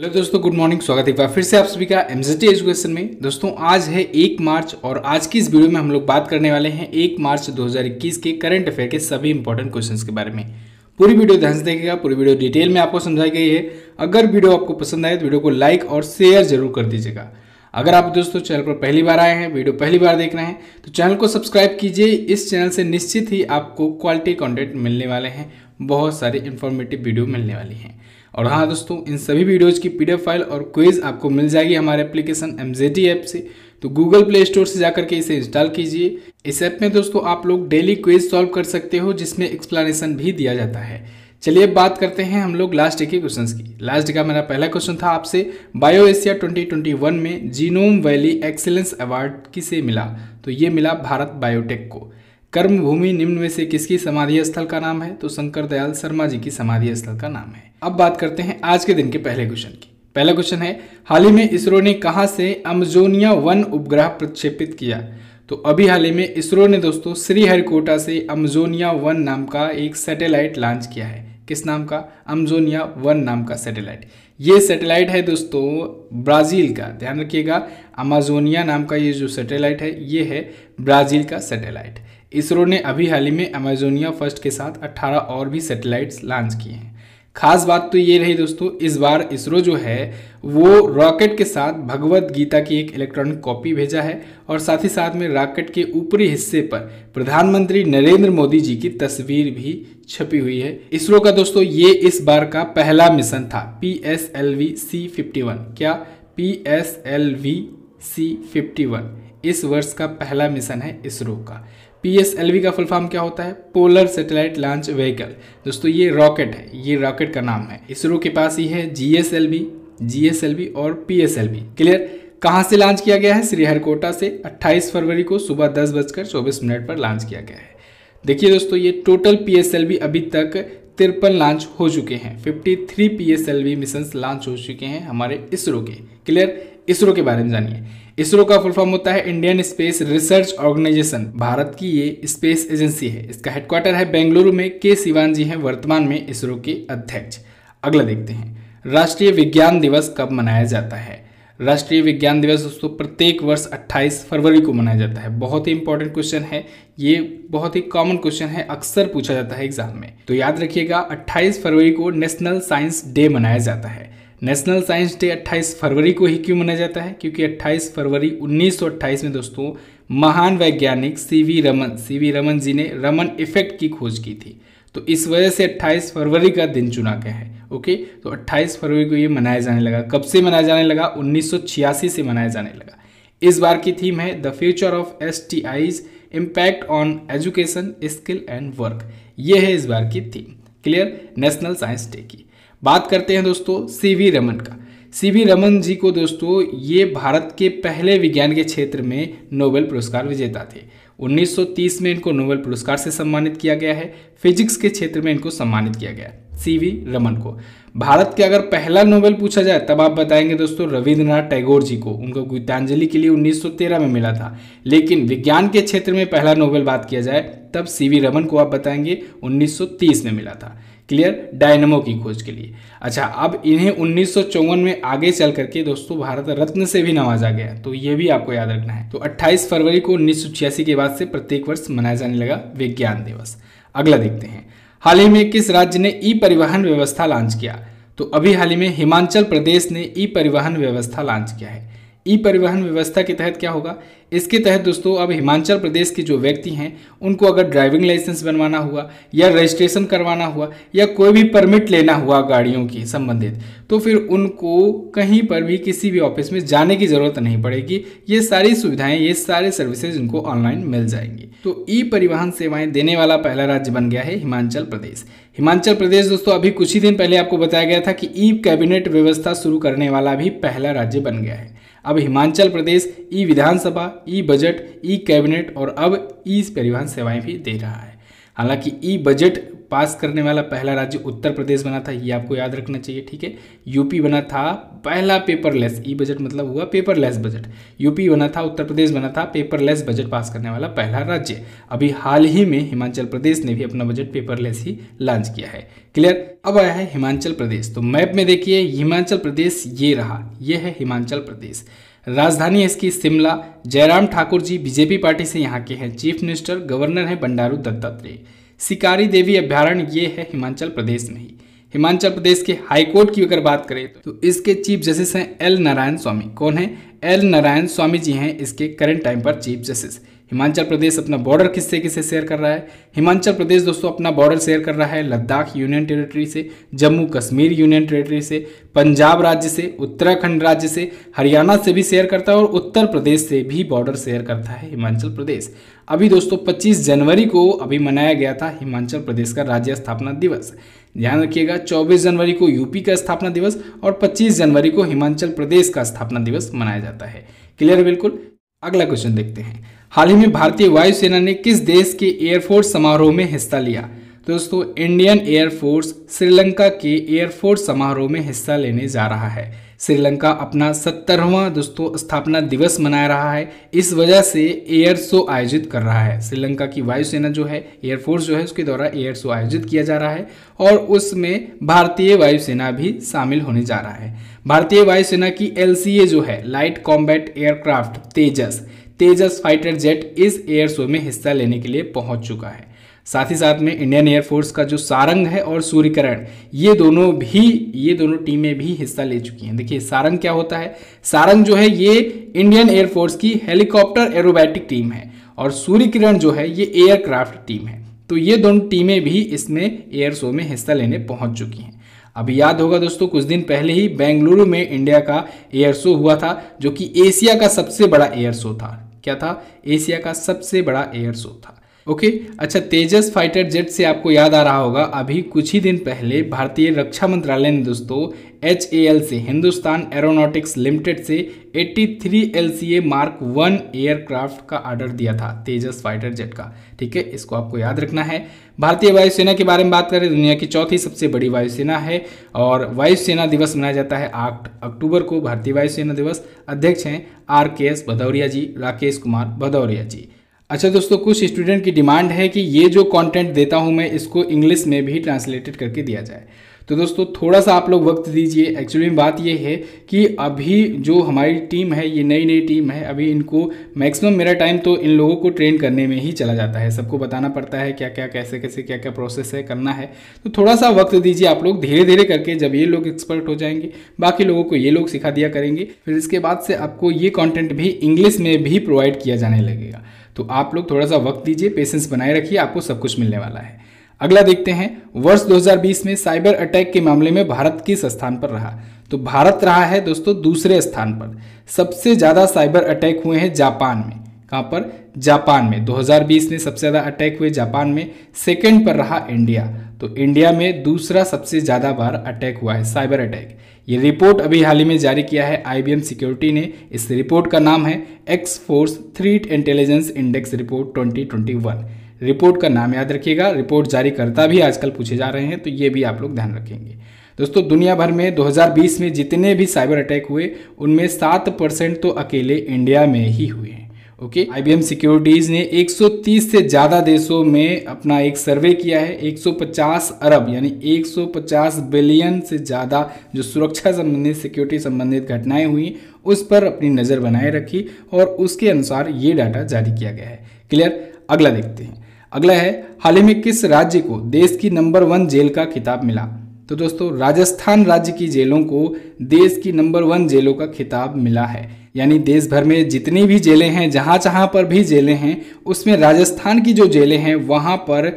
hello दोस्तों good morning स्वागत है एक बार फिर से आप सभी का एम एजुकेशन में दोस्तों आज है एक मार्च और आज की इस वीडियो में हम लोग बात करने वाले हैं एक मार्च 2021 के करंट अफेयर के सभी इंपॉर्टेंट क्वेश्चंस के बारे में पूरी वीडियो ध्यान से देखेगा पूरी वीडियो डिटेल में आपको समझाई गई है अगर वीडियो आपको पसंद आए तो वीडियो को लाइक और शेयर जरूर कर दीजिएगा अगर आप दोस्तों चैनल पर पहली बार आए हैं वीडियो पहली बार देख रहे हैं तो चैनल को सब्सक्राइब कीजिए इस चैनल से निश्चित ही आपको क्वालिटी कॉन्टेंट मिलने वाले हैं बहुत सारी इन्फॉर्मेटिव वीडियो मिलने वाली हैं और हाँ दोस्तों इन सभी वीडियोज़ की पी फाइल और क्विज़ आपको मिल जाएगी हमारे एप्लीकेशन एम ऐप से तो गूगल प्ले स्टोर से जाकर के इसे इंस्टॉल कीजिए इस ऐप में दोस्तों आप लोग डेली क्विज सॉल्व कर सकते हो जिसमें एक्सप्लानेशन भी दिया जाता है चलिए अब बात करते हैं हम लोग लास्ट डे के क्वेश्चन की लास्ट का मेरा पहला क्वेश्चन था आपसे बायो एशिया वन में जीनोम वैली एक्सेलेंस अवार्ड किसे मिला तो ये मिला भारत बायोटेक को कर्म भूमि निम्न में से किसकी समाधि स्थल का नाम है तो शंकर दयाल शर्मा जी की समाधि स्थल का नाम है अब बात करते हैं आज के दिन के पहले क्वेश्चन की पहला क्वेश्चन है हाल ही में इसरो ने कहा से अमजोनिया वन उपग्रह प्रक्षेपित किया तो अभी हाल ही में इसरो ने दोस्तों श्रीहरिकोटा से अमजोनिया वन नाम का एक सैटेलाइट लॉन्च किया है किस नाम का अमजोनिया वन नाम का सैटेलाइट ये सैटेलाइट है दोस्तों ब्राज़ील का ध्यान रखिएगा अमाजोनिया नाम का ये जो सैटेलाइट है ये है ब्राज़ील का सैटेलाइट इसरो ने अभी हाल ही में अमेजोनिया फर्स्ट के साथ 18 और भी सैटेलाइट्स लॉन्च किए हैं खास बात तो ये रही दोस्तों इस बार इसरो जो है वो रॉकेट के साथ भगवत गीता की एक इलेक्ट्रॉनिक कॉपी भेजा है और साथ ही साथ में रॉकेट के ऊपरी हिस्से पर प्रधानमंत्री नरेंद्र मोदी जी की तस्वीर भी छपी हुई है इसरो का दोस्तों ये इस बार का पहला मिशन था P S L V C fifty one क्या P S L V C fifty one इस वर्ष का पहला मिशन है इसरो का पी का फुल फॉर्म क्या होता है पोलर सेटेलाइट लॉन्च व्हीकल दोस्तों ये रॉकेट है ये रॉकेट का नाम है इसरो के पास ही है जी एस और पी क्लियर कहाँ से लॉन्च किया गया है श्रीहरकोटा से 28 फरवरी को सुबह दस बजकर चौबीस मिनट पर लॉन्च किया गया है देखिए दोस्तों ये टोटल पी अभी तक तिरपन लॉन्च हो चुके हैं 53 पी एस मिशन लॉन्च हो चुके हैं हमारे इसरो के क्लियर इसरो के बारे में जानिए इसरो का फुल फॉर्म होता है इंडियन स्पेस रिसर्च ऑर्गेनाइजेशन भारत की ये स्पेस एजेंसी है इसका हेडक्वार्टर है बेंगलुरु में के सिवान जी हैं वर्तमान में इसरो के अध्यक्ष अगला देखते हैं राष्ट्रीय विज्ञान दिवस कब मनाया जाता है राष्ट्रीय विज्ञान दिवस दोस्तों प्रत्येक वर्ष 28 फरवरी को मनाया जाता है बहुत ही इंपॉर्टेंट क्वेश्चन है ये बहुत ही कॉमन क्वेश्चन है अक्सर पूछा जाता है एग्जाम में तो याद रखिएगा 28 फरवरी को नेशनल साइंस डे मनाया जाता है नेशनल साइंस डे 28 फरवरी को ही क्यों मनाया जाता है क्योंकि 28 फरवरी 1928 में दोस्तों महान वैज्ञानिक सीवी रमन सीवी रमन जी ने रमन इफेक्ट की खोज की थी तो इस वजह से 28 फरवरी का दिन चुना गया है ओके तो 28 फरवरी को ये मनाया जाने लगा कब से मनाया जाने लगा उन्नीस से मनाया जाने लगा इस बार की थीम है the future of S T Is impact on education skill and work ये है इस बार की theme clear national science day की बात करते हैं दोस्तों सीवी रमन का सीवी रमन जी को दोस्तों ये भारत के पहले विज्ञान के क्षेत्र में नोबेल पुरस्कार विजेता थे 1930 में इनको नोबेल पुरस्कार से सम्मानित किया गया है फिजिक्स के क्षेत्र में इनको सम्मानित किया गया सीवी रमन को भारत के अगर पहला नोबेल पूछा जाए तब आप बताएंगे दोस्तों रविंद्रनाथ टैगोर जी को उनको गीतांजलि के लिए 1913 में मिला था लेकिन विज्ञान के क्षेत्र में पहला नोबेल बात किया जाए तब सीवी रमन को आप बताएंगे 1930 में मिला था क्लियर डायनमो की खोज के लिए अच्छा अब इन्हें उन्नीस में आगे चल करके दोस्तों भारत रत्न से भी नवाजा गया तो ये भी आपको याद रखना है तो 28 फरवरी को उन्नीस के बाद से प्रत्येक वर्ष मनाया जाने लगा विज्ञान दिवस अगला देखते हैं हाल ही में किस राज्य ने ई परिवहन व्यवस्था लॉन्च किया तो अभी हाल ही में हिमाचल प्रदेश ने ई परिवहन व्यवस्था लॉन्च किया है ई परिवहन व्यवस्था के तहत क्या होगा इसके तहत दोस्तों अब हिमाचल प्रदेश के जो व्यक्ति हैं उनको अगर ड्राइविंग लाइसेंस बनवाना हुआ या रजिस्ट्रेशन करवाना हुआ या कोई भी परमिट लेना हुआ गाड़ियों की संबंधित तो फिर उनको कहीं पर भी किसी भी ऑफिस में जाने की ज़रूरत नहीं पड़ेगी ये सारी सुविधाएं ये सारे सर्विसेज उनको ऑनलाइन मिल जाएंगी तो ई परिवहन सेवाएं देने वाला पहला राज्य बन गया है हिमाचल प्रदेश हिमाचल प्रदेश दोस्तों अभी कुछ ही दिन पहले आपको बताया गया था कि ई कैबिनेट व्यवस्था शुरू करने वाला भी पहला राज्य बन गया है अब हिमाचल प्रदेश ई विधानसभा ई बजट ई कैबिनेट और अब ई परिवहन सेवाएं भी दे रहा है हालांकि ई बजट पास करने वाला पहला राज्य उत्तर प्रदेश बना था ये आपको याद रखना चाहिए ठीक है यूपी बना था पहला पेपरलेस ई बजट मतलब हुआ पेपरलेस बजट यूपी बना था उत्तर प्रदेश बना था पेपरलेस बजट पास करने वाला पहला राज्य अभी हाल ही में हिमाचल प्रदेश ने भी अपना बजट पेपरलेस ही लॉन्च किया है क्लियर अब आया है हिमाचल प्रदेश तो मैप में देखिए हिमाचल प्रदेश ये रहा यह है हिमाचल प्रदेश राजधानी है इसकी शिमला जयराम ठाकुर जी बीजेपी पार्टी से यहाँ के हैं चीफ मिनिस्टर गवर्नर हैं बंडारू दत्तात्रेय शिकारी देवी अभ्यारण्य ये है हिमाचल प्रदेश में ही हिमाचल प्रदेश के हाईकोर्ट की अगर बात करें तो इसके चीफ जस्टिस हैं एल नारायण स्वामी कौन है एल नारायण स्वामी जी हैं इसके करंट टाइम पर चीफ जस्टिस हिमाचल प्रदेश अपना बॉर्डर किससे किससे शेयर कर रहा है हिमाचल प्रदेश दोस्तों अपना बॉर्डर शेयर कर रहा है लद्दाख यूनियन टेरिटरी से जम्मू कश्मीर यूनियन टेरिटरी से पंजाब राज्य से उत्तराखंड राज्य से हरियाणा से भी शेयर करता है और उत्तर प्रदेश से भी बॉर्डर शेयर करता है हिमाचल प्रदेश अभी दोस्तों पच्चीस जनवरी को अभी मनाया गया था हिमाचल प्रदेश का राज्य स्थापना दिवस ध्यान रखिएगा 24 जनवरी को यूपी का स्थापना दिवस और 25 जनवरी को हिमाचल प्रदेश का स्थापना दिवस मनाया जाता है क्लियर बिल्कुल अगला क्वेश्चन देखते हैं हाल ही में भारतीय वायुसेना ने किस देश के एयरफोर्स समारोह में हिस्सा लिया दोस्तों इंडियन एयरफोर्स श्रीलंका के एयरफोर्स समारोह में हिस्सा लेने जा रहा है श्रीलंका अपना सत्तरवां दोस्तों स्थापना दिवस मना रहा है इस वजह से एयर शो आयोजित कर रहा है श्रीलंका की वायुसेना जो है एयरफोर्स जो है उसके द्वारा एयर शो आयोजित किया जा रहा है और उसमें भारतीय वायुसेना भी शामिल होने जा रहा है भारतीय वायुसेना की एल जो है light combat aircraft Tejas Tejas fighter jet इस एयर शो में हिस्सा लेने के लिए पहुंच चुका है साथ ही साथ में इंडियन एयरफोर्स का जो सारंग है और सूर्यकरण ये दोनों भी ये दोनों टीमें भी हिस्सा ले चुकी हैं देखिए सारंग क्या होता है सारंग जो है ये इंडियन एयरफोर्स की हेलीकॉप्टर एरोबैटिक टीम है और सूर्यकिरण जो है ये एयरक्राफ्ट टीम है तो ये दोनों टीमें भी इसमें एयर शो में हिस्सा लेने पहुंच चुकी हैं अब याद होगा दोस्तों कुछ दिन पहले ही बेंगलुरु में इंडिया का एयर शो हुआ था जो कि एशिया का सबसे बड़ा एयर शो था क्या था एशिया का सबसे बड़ा एयर शो था ओके अच्छा तेजस फाइटर जेट से आपको याद आ रहा होगा अभी कुछ ही दिन पहले भारतीय रक्षा मंत्रालय ने दोस्तों एच से हिंदुस्तान एरोनॉटिक्स लिमिटेड से 83 ए मार्क वन एयरक्राफ्ट का ऑर्डर दिया था तेजस फाइटर जेट का ठीक है इसको आपको याद रखना है भारतीय वायुसेना के बारे में बात करें दुनिया की चौथी सबसे बड़ी वायुसेना है और वायुसेना दिवस मनाया जाता है आठ अक्टूबर को भारतीय वायुसेना दिवस अध्यक्ष हैं R K S Bhadauria ji Rakesh Kumar Bhadauria ji अच्छा दोस्तों कुछ स्टूडेंट की डिमांड है कि ये जो कंटेंट देता हूँ मैं इसको इंग्लिश में भी ट्रांसलेटेड करके दिया जाए तो दोस्तों थोड़ा सा आप लोग वक्त दीजिए एक्चुअली बात ये है कि अभी जो हमारी टीम है ये नई नई टीम है अभी इनको मैक्सिमम मेरा टाइम तो इन लोगों को ट्रेन करने में ही चला जाता है सबको बताना पड़ता है क्या क्या कैसे कैसे क्या क्या प्रोसेस है करना है तो थोड़ा सा वक्त दीजिए आप लोग धीरे धीरे करके जब ये लोग एक्सपर्ट हो जाएंगे बाकी लोगों को ये लोग सिखा दिया करेंगे फिर इसके बाद से आपको ये कॉन्टेंट भी इंग्लिश में भी प्रोवाइड किया जाने लगेगा तो आप लोग थोड़ा सा वक्त दीजिए पेशेंस बनाए रखिए आपको सब कुछ मिलने वाला है अगला देखते हैं वर्ष 2020 में साइबर अटैक के मामले में भारत किस स्थान पर रहा तो भारत रहा है दोस्तों दूसरे स्थान पर सबसे ज़्यादा साइबर अटैक हुए हैं जापान में कहाँ पर जापान में 2020 में सबसे ज़्यादा अटैक हुए जापान में सेकंड पर रहा इंडिया तो इंडिया में दूसरा सबसे ज़्यादा बार अटैक हुआ है साइबर अटैक ये रिपोर्ट अभी हाल ही में जारी किया है आई सिक्योरिटी ने इस रिपोर्ट का नाम है X force threat intelligence index report twenty report का नाम याद रखिएगा रिपोर्ट जारीकर्ता भी आजकल पूछे जा रहे हैं तो ये भी आप लोग ध्यान रखेंगे दोस्तों दुनिया भर में 2020 में जितने भी साइबर अटैक हुए उनमें सात परसेंट तो अकेले इंडिया में ही हुए हैं ओके आईबीएम सिक्योरिटीज़ ने 130 से ज़्यादा देशों में अपना एक सर्वे किया है 150 अरब यानी 150 बिलियन से ज़्यादा जो सुरक्षा संबंधित सिक्योरिटी संबंधित घटनाएं हुई उस पर अपनी नज़र बनाए रखी और उसके अनुसार ये डाटा जारी किया गया है क्लियर अगला देखते हैं अगला है हाल ही में किस राज्य को देश की नंबर वन जेल का खिताब मिला तो दोस्तों राजस्थान राज्य की जेलों को देश की नंबर वन जेलों का खिताब मिला है यानी देश भर में जितनी भी जेलें हैं जहाँ जहाँ पर भी जेलें हैं उसमें राजस्थान की जो जेलें हैं वहाँ पर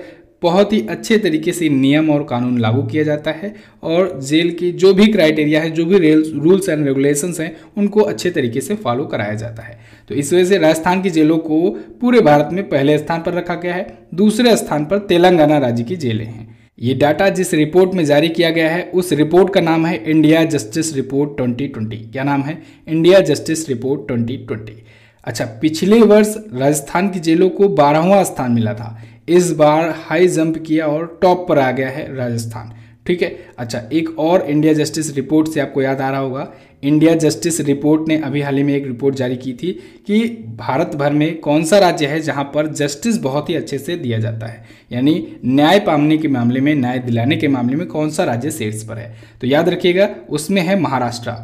बहुत ही अच्छे तरीके से नियम और कानून लागू किया जाता है और जेल के जो भी क्राइटेरिया है जो भी रूल्स एंड रेगुलेशंस हैं उनको अच्छे तरीके से फॉलो कराया जाता है तो इस वजह से राजस्थान की जेलों को पूरे भारत में पहले स्थान पर रखा गया है दूसरे स्थान पर तेलंगाना राज्य की जेलें हैं ये डाटा जिस रिपोर्ट में जारी किया गया है उस रिपोर्ट का नाम है इंडिया जस्टिस रिपोर्ट 2020 क्या नाम है इंडिया जस्टिस रिपोर्ट 2020 अच्छा पिछले वर्ष राजस्थान की जेलों को बारहवा स्थान मिला था इस बार हाई जंप किया और टॉप पर आ गया है राजस्थान ठीक है अच्छा एक और इंडिया जस्टिस रिपोर्ट से आपको याद आ रहा होगा इंडिया जस्टिस रिपोर्ट ने अभी हाल ही में एक रिपोर्ट जारी की थी कि भारत भर में कौन सा राज्य है जहां पर जस्टिस बहुत ही अच्छे से दिया जाता है यानी न्याय पाने के मामले में न्याय दिलाने के मामले में कौन सा राज्य शीर्ष पर है तो याद रखिएगा उसमें है महाराष्ट्र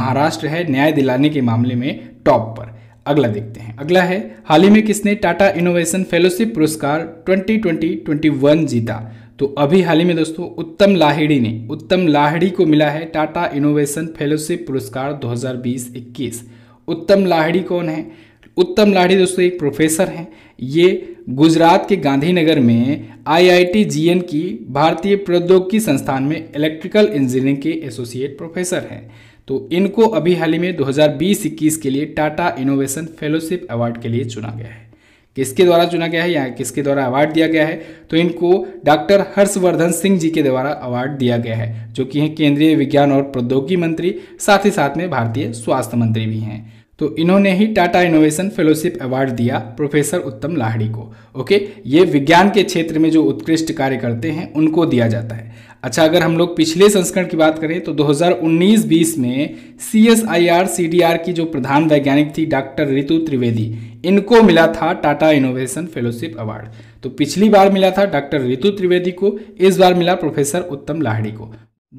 महाराष्ट्र है न्याय दिलाने के मामले में टॉप पर अगला देखते हैं अगला है हाल ही में किसने टाटा इनोवेशन फेलोशिप पुरस्कार 2020-21 जीता तो अभी हाल ही में दोस्तों उत्तम लाहिड़ी ने उत्तम लाहिड़ी को मिला है टाटा इनोवेशन फेलोशिप पुरस्कार 2020-21 उत्तम लाहिड़ी कौन है उत्तम लाहिड़ी दोस्तों एक प्रोफेसर हैं ये गुजरात के गांधीनगर में आईआईटी जीएन की भारतीय प्रौद्योगिकी संस्थान में इलेक्ट्रिकल इंजीनियरिंग के एसोसिएट प्रोफेसर हैं तो इनको अभी हाल ही में 2020-21 के लिए टाटा इनोवेशन फेलोशिप अवार्ड के लिए चुना गया है किसके द्वारा चुना गया है या किसके द्वारा अवार्ड दिया गया है तो इनको डॉक्टर हर्षवर्धन सिंह जी के द्वारा अवार्ड दिया गया है जो कि हैं केंद्रीय विज्ञान और प्रौद्योगिकी मंत्री साथ ही साथ में भारतीय स्वास्थ्य मंत्री भी हैं तो इन्होंने ही टाटा इनोवेशन फेलोशिप अवार्ड दिया प्रोफेसर उत्तम लाहड़ी को ओके ये विज्ञान के क्षेत्र में जो उत्कृष्ट कार्य करते हैं उनको दिया जाता है अच्छा अगर हम लोग पिछले संस्करण की बात करें तो 2019-20 में C S I R C D R की जो प्रधान वैज्ञानिक थी डॉक्टर रितु त्रिवेदी इनको मिला था टाटा इनोवेशन फेलोशिप अवार्ड तो पिछली बार मिला था डॉक्टर रितु त्रिवेदी को इस बार मिला प्रोफेसर उत्तम लाहड़ी को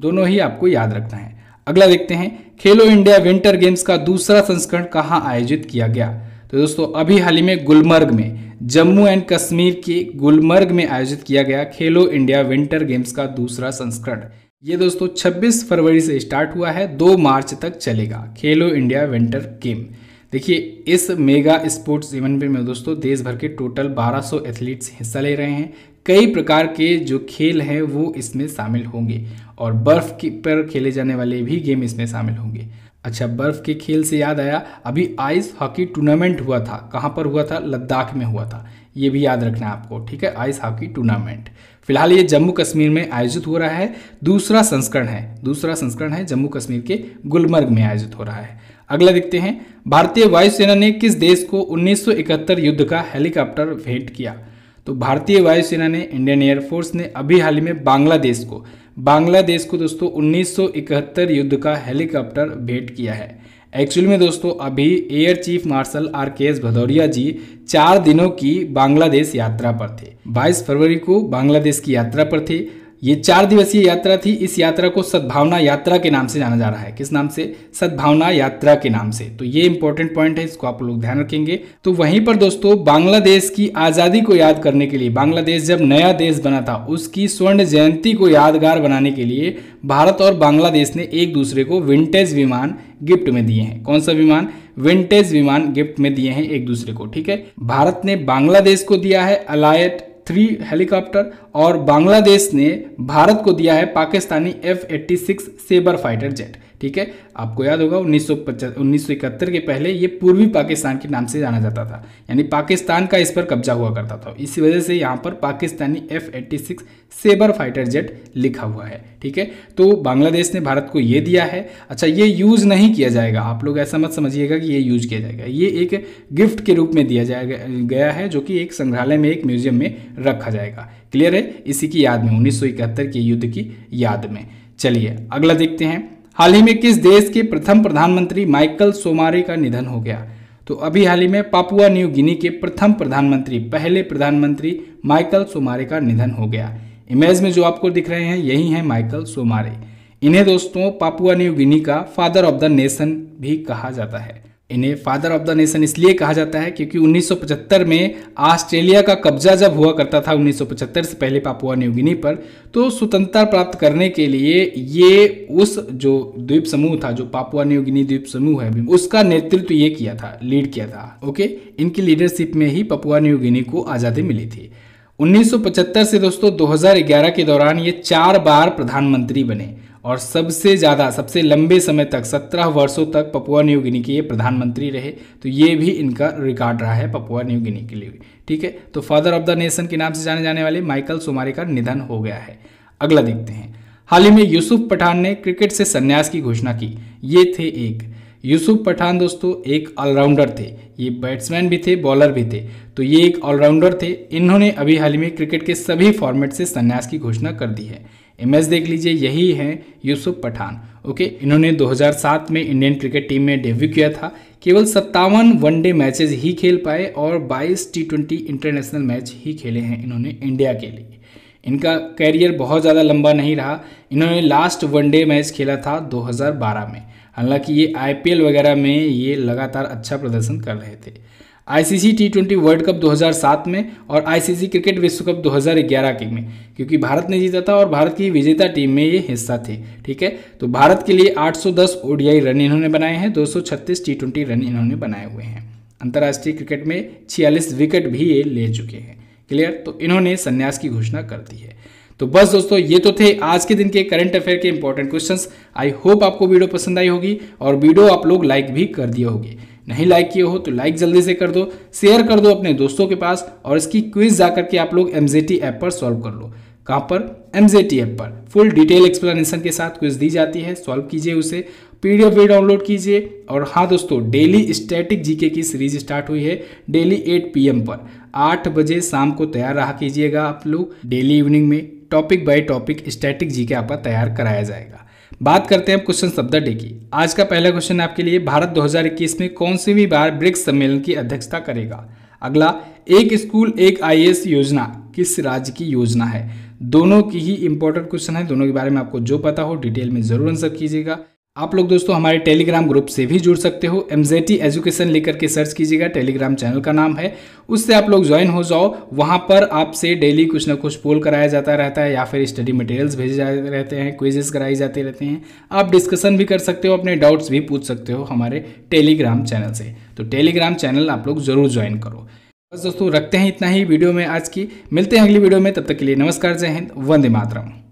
दोनों ही आपको याद रखना है अगला देखते हैं खेलो इंडिया विंटर गेम्स का दूसरा संस्करण कहाँ आयोजित किया गया तो दोस्तों अभी हाल ही में गुलमर्ग में जम्मू एंड कश्मीर के गुलमर्ग में आयोजित किया गया खेलो इंडिया विंटर गेम्स का दूसरा संस्करण ये दोस्तों 26 फरवरी से स्टार्ट हुआ है 2 मार्च तक चलेगा खेलो इंडिया विंटर गेम देखिए इस मेगा स्पोर्ट्स इवेंट में दोस्तों देश भर के टोटल 1200 एथलीट्स हिस्सा ले रहे हैं कई प्रकार के जो खेल हैं वो इसमें शामिल होंगे और बर्फ़ पर खेले जाने वाले भी गेम इसमें शामिल होंगे अच्छा बर्फ़ के खेल से याद आया अभी आइस हॉकी टूर्नामेंट हुआ था कहाँ पर हुआ था लद्दाख में हुआ था ये भी याद रखना है आपको ठीक है आइस हॉकी टूर्नामेंट फिलहाल ये जम्मू कश्मीर में आयोजित हो रहा है दूसरा संस्करण है दूसरा संस्करण है जम्मू कश्मीर के गुलमर्ग में आयोजित हो रहा है अगला देखते हैं भारतीय वायुसेना ने किस देश को 1971 युद्ध का हेलीकॉप्टर भेंट किया तो भारतीय वायुसेना ने इंडियन एयरफोर्स ने अभी हाल ही में बांग्लादेश को बांग्लादेश को दोस्तों 1971 युद्ध का हेलीकॉप्टर भेंट किया है एक्चुअली में दोस्तों अभी air chief marshal R K S Bhadauria ji चार दिनों की बांग्लादेश यात्रा पर थे 22 फरवरी को बांग्लादेश की यात्रा पर थे ये चार दिवसीय यात्रा थी इस यात्रा को सद्भावना यात्रा के नाम से जाना जा रहा है किस नाम से सद्भावना यात्रा के नाम से तो ये इंपॉर्टेंट पॉइंट है इसको आप लोग ध्यान रखेंगे तो वहीं पर दोस्तों बांग्लादेश की आज़ादी को याद करने के लिए बांग्लादेश जब नया देश बना था उसकी स्वर्ण जयंती को यादगार बनाने के लिए भारत और बांग्लादेश ने एक दूसरे को विंटेज विमान गिफ्ट में दिए हैं कौन सा विमान विंटेज विमान गिफ्ट में दिए हैं एक दूसरे को ठीक है भारत ने बांग्लादेश को दिया है अलायट थ्री हेलीकॉप्टर और बांग्लादेश ने भारत को दिया है Pakistani F eighty six sabre fighter jet ठीक है आपको याद होगा उन्नीस सौ के पहले ये पूर्वी पाकिस्तान के नाम से जाना जाता था यानी पाकिस्तान का इस पर कब्जा हुआ करता था इसी वजह से यहाँ पर Pakistani F eighty six sabre fighter jet लिखा हुआ है ठीक है तो बांग्लादेश ने भारत को ये दिया है अच्छा ये यूज़ नहीं किया जाएगा आप लोग ऐसा मत समझिएगा कि ये यूज़ किया जाएगा ये एक गिफ्ट के रूप में दिया जाएगा गया है जो कि एक संग्रहालय में एक म्यूजियम में रखा जाएगा क्लियर है इसी की याद में उन्नीस के युद्ध की याद में चलिए अगला देखते हैं हाल ही में किस देश के प्रथम प्रधानमंत्री माइकल सोमारे का निधन हो गया तो अभी हाल ही में पापुआ न्यू गिनी के प्रथम प्रधानमंत्री पहले प्रधानमंत्री माइकल सोमारे का निधन हो गया इमेज में जो आपको दिख रहे हैं यही हैं माइकल सोमारे इन्हें दोस्तों पापुआ न्यू गिनी का फादर ऑफ द नेशन भी कहा जाता है इन्हें फादर ऑफ द नेशन इसलिए कहा जाता है क्योंकि 1975 में ऑस्ट्रेलिया का कब्जा जब हुआ करता था 1975 से पहले पापुआ न्यूगिनी पर तो स्वतंत्रता प्राप्त करने के लिए ये उस जो द्वीप समूह था जो पापुआ न्यूगिनी द्वीप समूह है उसका नेतृत्व ये किया था लीड किया था ओके इनकी लीडरशिप में ही पपुआ न्यूगिनी को आज़ादी मिली थी 1975 से दोस्तों 2011 के दौरान ये चार बार प्रधानमंत्री बने और सबसे ज़्यादा सबसे लंबे समय तक सत्रह वर्षों तक पपुआ न्यू गिनी के ये प्रधानमंत्री रहे तो ये भी इनका रिकॉर्ड रहा है पपुआ न्यू गिनी के लिए ठीक है तो फादर ऑफ द नेशन के नाम से जाने जाने वाले माइकल सोमारे का निधन हो गया है अगला देखते हैं हाल ही में यूसुफ पठान ने क्रिकेट से संन्यास की घोषणा की ये थे एक यूसुफ पठान दोस्तों एक ऑलराउंडर थे ये बैट्समैन भी थे बॉलर भी थे तो ये एक ऑलराउंडर थे इन्होंने अभी हाल ही में क्रिकेट के सभी फॉर्मेट से संन्यास की घोषणा कर दी है एस देख लीजिए यही है यूसुफ पठान ओके इन्होंने 2007 में इंडियन क्रिकेट टीम में डेब्यू किया था केवल सत्तावन वनडे मैचेस ही खेल पाए और 22 टी ट्वेंटी इंटरनेशनल मैच ही खेले हैं इन्होंने इंडिया के लिए इनका कैरियर बहुत ज़्यादा लंबा नहीं रहा इन्होंने लास्ट वनडे मैच खेला था 2012 में हालांकि ये आईपीएल वगैरह में ये लगातार अच्छा प्रदर्शन कर रहे थे ICC T twenty world cup 2007 में और आईसीसी क्रिकेट विश्व कप 2011 के में क्योंकि भारत ने जीता था और भारत की विजेता टीम में ये हिस्सा थे ठीक है तो भारत के लिए 810 ओडीआई रन इन्होंने बनाए हैं 236 टी ट्वेंटी रन इन्होंने बनाए हुए हैं अंतर्राष्ट्रीय क्रिकेट में छियालीस विकेट भी ये ले चुके हैं क्लियर तो इन्होंने संन्यास की घोषणा कर दी है तो बस दोस्तों ये तो थे आज के दिन के करंट अफेयर के इंपॉर्टेंट क्वेश्चंस आई होप आपको वीडियो पसंद आई होगी और वीडियो आप लोग लाइक भी कर दिए होगी नहीं लाइक किए हो तो लाइक जल्दी से कर दो शेयर कर दो अपने दोस्तों के पास और इसकी क्विज जा करके आप लोग एम ऐप पर सॉल्व कर लो कहाँ पर एम ऐप पर फुल डिटेल एक्सप्लेनेशन के साथ क्विज दी जाती है सॉल्व कीजिए उसे पीडीएफ भी डाउनलोड कीजिए और हाँ दोस्तों डेली स्टैटिक जीके की सीरीज स्टार्ट हुई है डेली 8 पीएम पर 8 बजे शाम को तैयार रहा कीजिएगा आप लोग डेली इवनिंग में topic by topic static GK आपका तैयार कराया जाएगा बात करते हैं क्वेश्चन शब्द डे की आज का पहला क्वेश्चन आपके लिए भारत 2021 में कौन सी भी बार ब्रिक्स सम्मेलन की अध्यक्षता करेगा अगला एक स्कूल एक आईएएस योजना किस राज्य की योजना है दोनों की ही इंपॉर्टेंट क्वेश्चन है दोनों के बारे में आपको जो पता हो डिटेल में जरूर आंसर कीजिएगा आप लोग दोस्तों हमारे टेलीग्राम ग्रुप से भी जुड़ सकते हो एम एजुकेशन लेकर के सर्च कीजिएगा टेलीग्राम चैनल का नाम है उससे आप लोग ज्वाइन हो जाओ वहाँ पर आपसे डेली कुछ ना कुछ पोल कराया जाता रहता है या फिर स्टडी मटेरियल्स भेजे जाते रहते हैं क्विजेस कराई जाते रहते हैं आप डिस्कशन भी कर सकते हो अपने डाउट्स भी पूछ सकते हो हमारे टेलीग्राम चैनल से तो टेलीग्राम चैनल आप लोग ज़रूर ज्वाइन करो बस दोस्तों रखते हैं इतना ही वीडियो में आज की मिलते हैं अगली वीडियो में तब तक के लिए नमस्कार जय हिंद वंदे मातरम